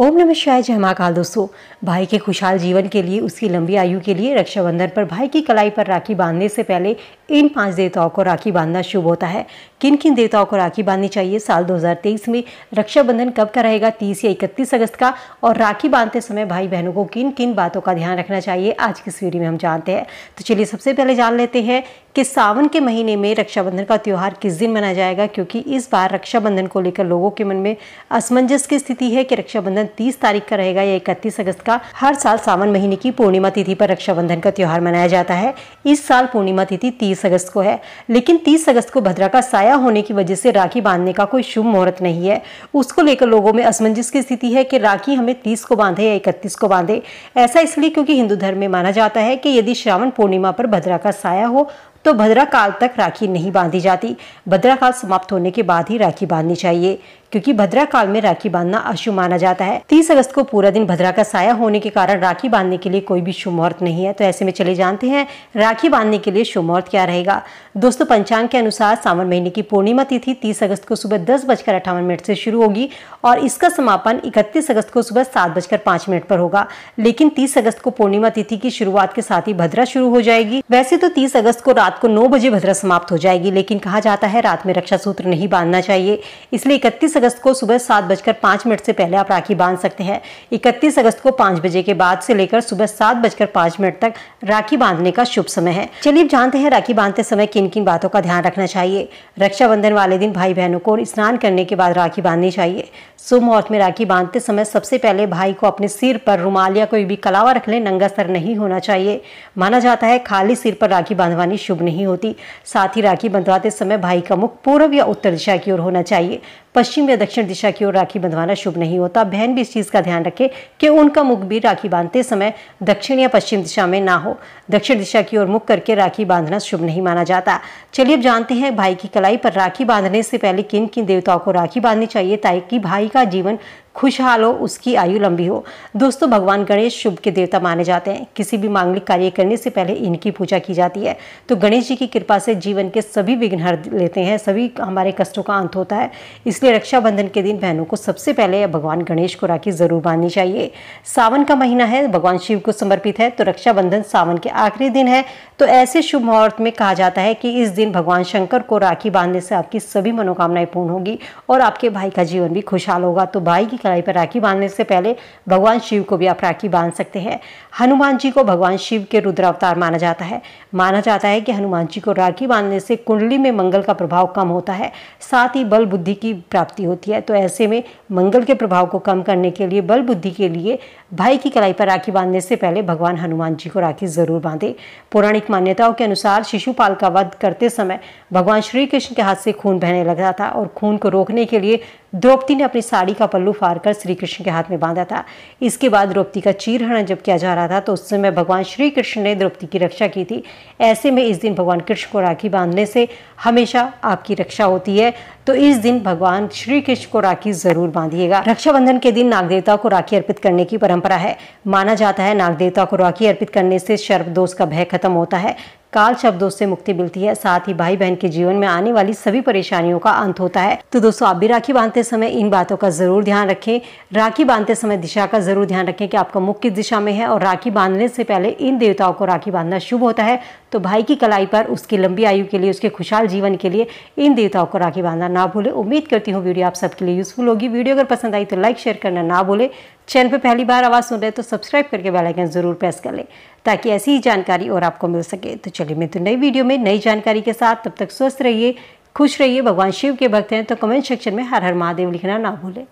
ओम नमः शिवाय जय महाकाल दोस्तों भाई के खुशहाल जीवन के लिए उसकी लंबी आयु के लिए रक्षाबंधन पर भाई की कलाई पर राखी बांधने से पहले इन पांच देवताओं को राखी बांधना शुभ होता है किन किन देवताओं को राखी बांधनी चाहिए साल 2023 में रक्षाबंधन कब का रहेगा 30 या 31 अगस्त का और राखी बांधते समय भाई बहनों को किन किन बातों का ध्यान रखना चाहिए आज की इस वीडियो में हम जानते हैं तो चलिए सबसे पहले जान लेते हैं कि सावन के महीने में रक्षाबंधन का त्यौहार किस दिन मनाया जाएगा क्योंकि इस बार रक्षाबंधन को लेकर लोगों के मन में असमंजस की स्थिति है कि रक्षाबंधन 30 तारीख का रहेगा या इकतीस अगस्त का हर साल सावन महीने की पूर्णिमा तिथि पर रक्षाबंधन का त्यौहार मनाया जाता है इस साल पूर्णिमा तिथि 30 तीस अगस्त को है लेकिन तीस अगस्त को भद्रा का साया होने की वजह से राखी बांधने का कोई शुभ मुहूर्त नहीं है उसको लेकर लोगों में असमंजस की स्थिति है कि राखी हमें तीस को बांधे या इकतीस को बांधे ऐसा इसलिए क्योंकि हिंदू धर्म में माना जाता है कि यदि श्रावण पूर्णिमा पर भद्रा का साया हो तो भद्रा काल तक राखी नहीं बांधी जाती भद्रा काल समाप्त होने के बाद ही राखी बांधनी चाहिए क्योंकि भद्रा काल में राखी बांधना अशुभ माना जाता है तीस अगस्त को पूरा दिन भद्रा का साया होने के कारण राखी बांधने के लिए कोई भी शुभ मुहूर्त नहीं है तो ऐसे में चले जानते हैं राखी बांधने के लिए शुभ मुहूर्त क्या रहेगा दोस्तों पंचांग के अनुसार सावन महीने की पूर्णिमा तिथि तीस अगस्त को सुबह दस बजकर अठावन मिनट से शुरू होगी और इसका समापन इकतीस अगस्त को सुबह सात बजकर पांच मिनट पर होगा लेकिन तीस अगस्त को पूर्णिमा तिथि की शुरुआत के साथ ही भद्रा शुरू हो जाएगी वैसे तो तीस अगस्त को रात को नौ बजे भद्रा समाप्त हो जाएगी लेकिन कहा जाता है रात में रक्षा सूत्र नहीं बांधना चाहिए इसलिए इकतीस अगस्त को सुबह सात बजकर पाँच मिनट से पहले आप राखी बांध सकते हैं इकतीस अगस्त को पाँच बजे के बाद से लेकर सुबह सात बजकर पाँच मिनट तक राखी बांधने का शुभ समय है चलिए जानते हैं राखी बांधते समय किन किन बातों का ध्यान रखना चाहिए रक्षाबंधन वाले दिन भाई बहनों को स्नान करने के बाद राखी बांधनी चाहिए शुभ मुहूर्त में राखी बांधते समय सबसे पहले भाई को अपने सिर पर रुमाल या कोई भी कलावा रख ले नंगा सर नहीं होना चाहिए माना जाता है खाली सिर पर राखी बांधवानी शुभ नहीं होती साथ ही राखी बांधवाते समय भाई का मुख पूर्व या उत्तर दिशा की ओर होना चाहिए पश्चिम या दक्षिण दिशा की ओर राखी बंधवाना शुभ नहीं होता बहन भी इस चीज़ का ध्यान रखे कि उनका मुख भी राखी बांधते समय दक्षिण या पश्चिम दिशा में ना हो दक्षिण दिशा की ओर मुख करके राखी बांधना शुभ नहीं माना जाता चलिए अब जानते हैं भाई की कलाई पर राखी बांधने से पहले किन किन देवताओं को राखी बांधनी चाहिए ताकि भाई का जीवन खुशहाल हो उसकी आयु लंबी हो दोस्तों भगवान गणेश शुभ के देवता माने जाते हैं किसी भी मांगलिक कार्य करने से पहले इनकी पूजा की जाती है तो गणेश जी की कृपा से जीवन के सभी विघ्न हर लेते हैं सभी हमारे कष्टों का अंत होता है इसलिए रक्षाबंधन के दिन बहनों को सबसे पहले भगवान गणेश को राखी जरूर बांधनी चाहिए सावन का महीना है भगवान शिव को समर्पित है तो रक्षाबंधन सावन के आखिरी दिन है तो ऐसे शुभ मुहूर्त में कहा जाता है कि इस दिन भगवान शंकर को राखी बांधने से आपकी सभी मनोकामनाएं पूर्ण होगी और आपके भाई का जीवन भी खुशहाल होगा तो भाई की कलाई पर राखी बांधने से पहले भगवान शिव को भी आप राखी बांध सकते हैं हनुमान जी को भगवान शिव के रुद्रावतार माना जाता है माना जाता है कि हनुमान जी को राखी बांधने से कुंडली में मंगल का प्रभाव कम होता है साथ ही बल बुद्धि की प्राप्ति होती है तो ऐसे में मंगल के प्रभाव को कम करने के लिए बल बुद्धि के लिए भाई की कलाई पर राखी बांधने से पहले भगवान हनुमान जी को राखी जरूर बांधे पौराणिक मान्यताओं के अनुसार शिशुपाल का वध करते समय भगवान श्री कृष्ण के हाथ से खून बहने लगा था और खून को रोकने के लिए द्रौपदी ने अपनी साड़ी का पल्लू फाड़कर श्री कृष्ण के हाथ में बांधा था इसके बाद द्रौपदी का चीरहरण जब किया जा रहा था तो उस समय भगवान श्री कृष्ण ने द्रौपदी की रक्षा की थी ऐसे में इस दिन भगवान कृष्ण को राखी बांधने से हमेशा आपकी रक्षा होती है तो इस दिन भगवान श्री कृष्ण को राखी जरूर बांधिएगा रक्षाबंधन के दिन नाग देवता को राखी अर्पित करने की परंपरा है माना जाता है नाग देवता को राखी अर्पित करने से सर्व दोष का भय खत्म होता है काल शब्दों से मुक्ति मिलती है साथ ही भाई बहन के जीवन में आने वाली सभी परेशानियों का अंत होता है तो दोस्तों आप भी राखी बांधते समय इन बातों का जरूर ध्यान रखें राखी बांधते समय दिशा का जरूर ध्यान रखें कि आपका मुख किस दिशा में है और राखी बांधने से पहले इन देवताओं को राखी बांधना शुभ होता है तो भाई की कलाई पर उसकी लंबी आयु के लिए उसके खुशहाल जीवन के लिए इन देवताओं को राखी बांधना ना भूले उम्मीद करती हूँ वीडियो आप सबके लिए यूज़फुल होगी वीडियो अगर पसंद आई तो लाइक शेयर करना ना भूले चैनल पर पहली बार आवाज़ सुन रहे तो सब्सक्राइब करके बेलाइकन ज़रूर प्रेस कर लें ताकि ऐसी ही जानकारी और आपको मिल सके तो चलिए मैं तो नई वीडियो में नई जानकारी के साथ तब तक स्वस्थ रहिए खुश रहिए भगवान शिव के भक्त हैं तो कमेंट सेक्शन में हर हर महादेव लिखना ना भूलें